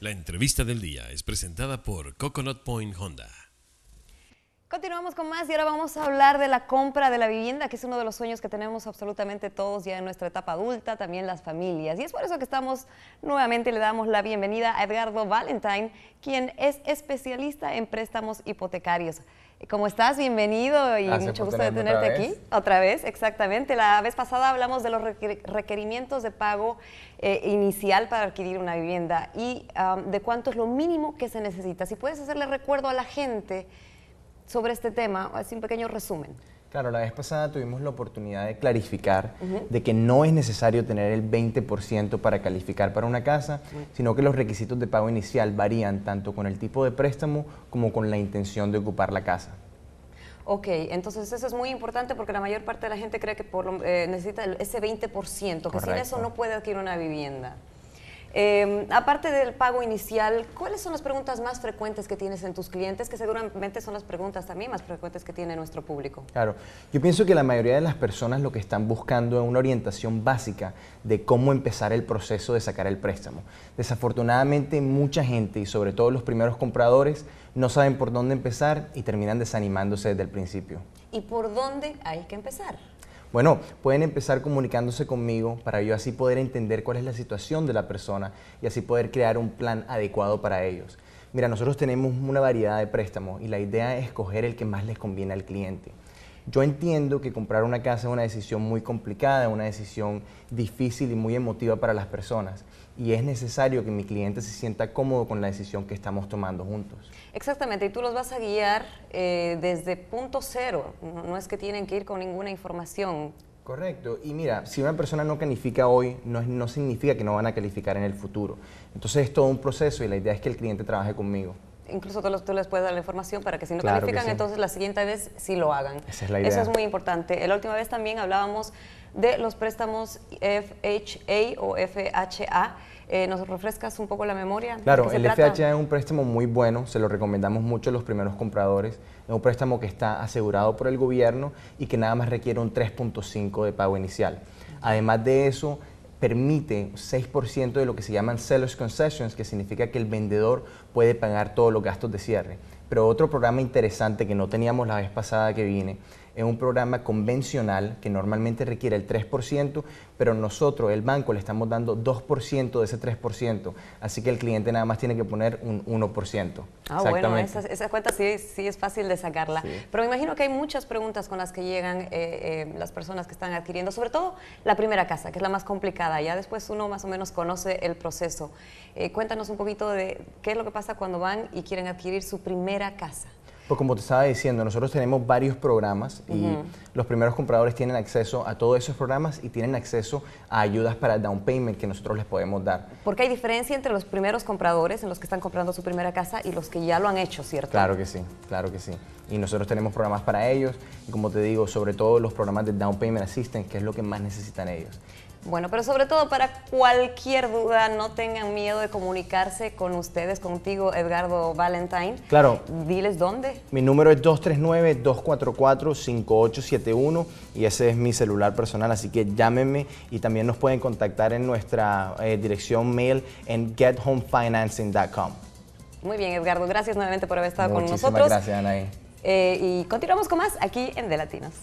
La entrevista del día es presentada por Coconut Point Honda. Continuamos con más y ahora vamos a hablar de la compra de la vivienda, que es uno de los sueños que tenemos absolutamente todos ya en nuestra etapa adulta, también las familias. Y es por eso que estamos nuevamente, le damos la bienvenida a Edgardo Valentine, quien es especialista en préstamos hipotecarios. ¿Cómo estás? Bienvenido y mucho gusto de tenerte aquí. Otra vez, exactamente. La vez pasada hablamos de los requerimientos de pago eh, inicial para adquirir una vivienda y de cuánto es lo mínimo que se necesita. Si puedes hacerle recuerdo a la gente sobre este tema, así un pequeño resumen. Claro, la vez pasada tuvimos la oportunidad de clarificar de que no es necesario tener el 20% para calificar para una casa, sino que los requisitos de pago inicial varían tanto con el tipo de préstamo como con la intención de ocupar la casa. Ok, entonces eso es muy importante porque la mayor parte de la gente cree que por, eh, necesita ese 20%, que sin eso no puede adquirir una vivienda. Em, aparte del pago inicial, ¿cuáles son las preguntas más frecuentes que tienes en tus clientes? Que seguramente son las preguntas también más frecuentes que tiene nuestro público. Claro, yo pienso que la mayoría de las personas lo que están buscando es una orientación básica de cómo empezar el proceso de sacar el préstamo. Desafortunadamente mucha gente y sobre todo los primeros compradores no saben por dónde empezar y terminan desanimándose desde el principio. ¿Y por dónde hay que empezar? Bueno, pueden empezar comunicándose conmigo para yo así poder entender cuál es la situación de la persona y así poder crear un plan adecuado para ellos. Mira, nosotros tenemos una variedad de préstamos y la idea es escoger el que más les conviene al cliente. Yo entiendo que comprar una casa es una decisión muy complicada, una decisión difícil y muy emotiva para las personas. Y es necesario que mi cliente se sienta cómodo con la decisión que estamos tomando juntos. Exactamente, y tú los vas a guiar eh, desde punto cero. No, es que tienen que ir con ninguna información. Correcto. Y mira, si una persona no califica hoy, no, significa que no van a calificar en el futuro. Entonces es todo un proceso y la idea es que el cliente trabaje conmigo incluso tú, tú, les puedes dar la información para que si no califican, entonces la siguiente vez sí lo hagan. Esa es la idea. Eso es muy importante. La última vez también hablábamos de los préstamos FHA o FHA. Eh, ¿Nos refrescas un poco la memoria? Claro, el FHA es un préstamo muy bueno, se lo recomendamos mucho a los primeros compradores. Es un préstamo que está asegurado por el gobierno y que nada más requiere un 3.5 de pago inicial. Además de eso, permite 6% de lo que se llaman seller's concessions, que significa que el vendedor puede pagar todos los gastos de cierre. Pero otro programa interesante que no teníamos la vez pasada que vine es un programa convencional que normalmente requiere el 3%, pero nosotros, el banco, le estamos dando 2% de ese 3%, así que el cliente nada más tiene que poner un 1%. Ah, bueno, esa, cuenta sí, es fácil de sacarla. Pero me imagino que hay muchas preguntas con las que llegan eh, eh, las personas que están adquiriendo, sobre todo la primera casa, que es la más complicada. Ya después uno más o menos conoce el proceso. Eh, cuéntanos un poquito de qué es lo que pasa cuando van y quieren adquirir su primera casa. Pues como te estaba diciendo, nosotros tenemos varios programas y los primeros compradores tienen acceso a todos esos programas y tienen acceso a ayudas para el down payment que nosotros les podemos dar. Porque hay diferencia entre los primeros compradores, en los que están comprando su primera casa, y los que ya lo han hecho, ¿cierto? Claro que sí, claro que sí. Y nosotros tenemos programas para ellos y como te digo, sobre todo los programas de down payment assistance, que es lo que más necesitan ellos. Bueno, pero sobre todo para cualquier duda, no tengan miedo de comunicarse con ustedes, contigo, Edgardo Valentine. Claro. Diles dónde. Mi número es 239-244-5871 y ese es mi celular personal, así que llámenme y también nos pueden contactar en nuestra eh, dirección mail en gethomefinancing.com. Muy bien, Edgardo, gracias nuevamente por haber estado con nosotros. Gracias, Anaí. Eh, y continuamos con más aquí en De Latinos.